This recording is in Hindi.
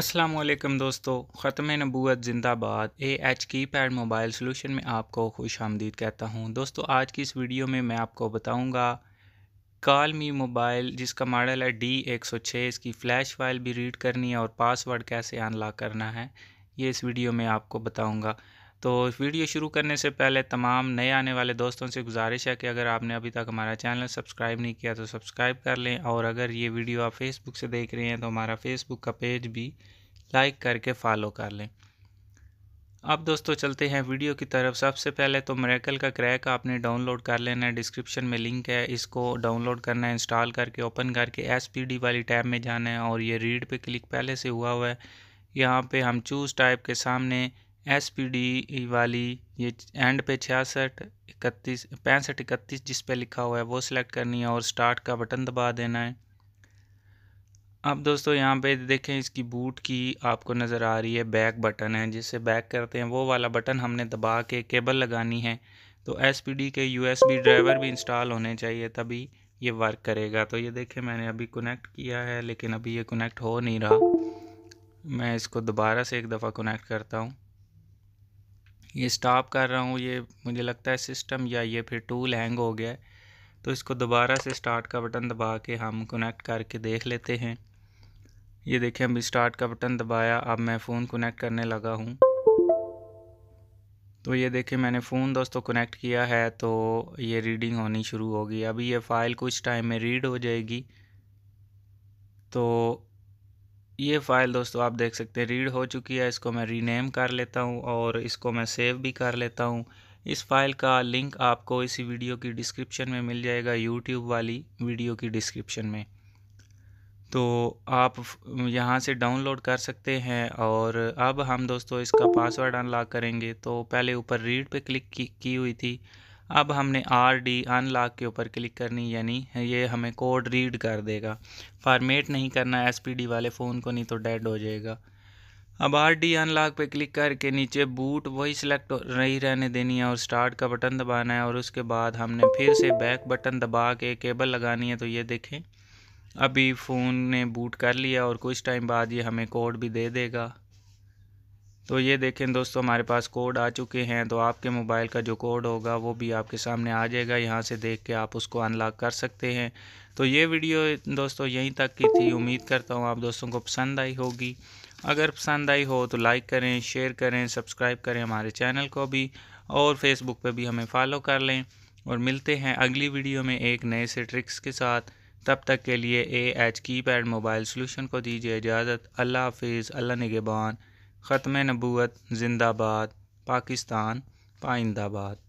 असलम दोस्तों ख़त्म नबूत ज़िंदाबाद A H keypad mobile solution में आपको खुश आमदीद कहता हूँ दोस्तों आज की इस वीडियो में मैं आपको बताऊँगा कॉल मी मोबाइल जिसका मॉडल है डी एक सौ छः इसकी फ़्लैश फाइल भी रीड करनी है और पासवर्ड कैसे अनलॉक करना है ये इस वीडियो में आपको बताऊँगा तो वीडियो शुरू करने से पहले तमाम नए आने वाले दोस्तों से गुजारिश है कि अगर आपने अभी तक हमारा चैनल सब्सक्राइब नहीं किया तो सब्सक्राइब कर लें और अगर ये वीडियो आप फेसबुक से देख रहे हैं तो हमारा फेसबुक का पेज भी लाइक करके फॉलो कर लें अब दोस्तों चलते हैं वीडियो की तरफ सबसे पहले तो मरेकल का क्रैक आपने डाउनलोड कर लेना है डिस्क्रिप्शन में लिंक है इसको डाउनलोड करना है इंस्टॉल करके ओपन करके एस वाली टैब में जाना है और ये रीड पर क्लिक पहले से हुआ हुआ है यहाँ पे हम चूज़ टाइप के सामने एस पी डी वाली ये एंड पे छियासठ इकतीस पैंसठ इकतीस जिस पे लिखा हुआ है वो सिलेक्ट करनी है और स्टार्ट का बटन दबा देना है अब दोस्तों यहाँ पे देखें इसकी बूट की आपको नज़र आ रही है बैक बटन है जिससे बैक करते हैं वो वाला बटन हमने दबा के केबल लगानी है तो एस पी डी के यू एस बी ड्राइवर भी इंस्टॉल होने चाहिए तभी ये वर्क करेगा तो ये देखें मैंने अभी कनेक्ट किया है लेकिन अभी ये कनेक्ट हो नहीं रहा मैं इसको दोबारा से एक दफ़ा कनेक्ट करता हूँ ये स्टॉप कर रहा हूँ ये मुझे लगता है सिस्टम या ये फिर टूल हैंग हो गया है तो इसको दोबारा से स्टार्ट का बटन दबा के हम कनेक्ट करके देख लेते हैं ये देखें अभी स्टार्ट का बटन दबाया अब मैं फ़ोन कनेक्ट करने लगा हूँ तो ये देखें मैंने फ़ोन दोस्तों कनेक्ट किया है तो ये रीडिंग होनी शुरू होगी अभी ये फ़ाइल कुछ टाइम में रीड हो जाएगी तो ये फ़ाइल दोस्तों आप देख सकते हैं रीड हो चुकी है इसको मैं रीनेम कर लेता हूँ और इसको मैं सेव भी कर लेता हूँ इस फाइल का लिंक आपको इसी वीडियो की डिस्क्रिप्शन में मिल जाएगा यूट्यूब वाली वीडियो की डिस्क्रिप्शन में तो आप यहाँ से डाउनलोड कर सकते हैं और अब हम दोस्तों इसका पासवर्ड अनलॉक करेंगे तो पहले ऊपर रीड पे क्लिक की, की हुई थी अब हमने आर डी अनलॉक के ऊपर क्लिक करनी यानी ये हमें कोड रीड कर देगा फॉर्मेट नहीं करना एस पी डी वाले फ़ोन को नहीं तो डेड हो जाएगा अब आर डी अनलॉक पे क्लिक करके नीचे बूट वही सिलेक्ट रही रहने देनी है और स्टार्ट का बटन दबाना है और उसके बाद हमने फिर से बैक बटन दबा के केबल लगानी है तो ये देखें अभी फ़ोन ने बूट कर लिया और कुछ टाइम बाद ये हमें कोड भी दे देगा तो ये देखें दोस्तों हमारे पास कोड आ चुके हैं तो आपके मोबाइल का जो कोड होगा वो भी आपके सामने आ जाएगा यहाँ से देख के आप उसको अनलॉक कर सकते हैं तो ये वीडियो दोस्तों यहीं तक की थी उम्मीद करता हूँ आप दोस्तों को पसंद आई होगी अगर पसंद आई हो तो लाइक करें शेयर करें सब्सक्राइब करें हमारे चैनल को भी और फेसबुक पर भी हमें फॉलो कर लें और मिलते हैं अगली वीडियो में एक नए से ट्रिक्स के साथ तब तक के लिए A H keypad mobile solution को दीजिए इजाज़त अल्लाह हाफिज़ अल्लाह निगेबान ख़त्म नबूत ज़िंदाबाद पाकिस्तान पाइंदाबाद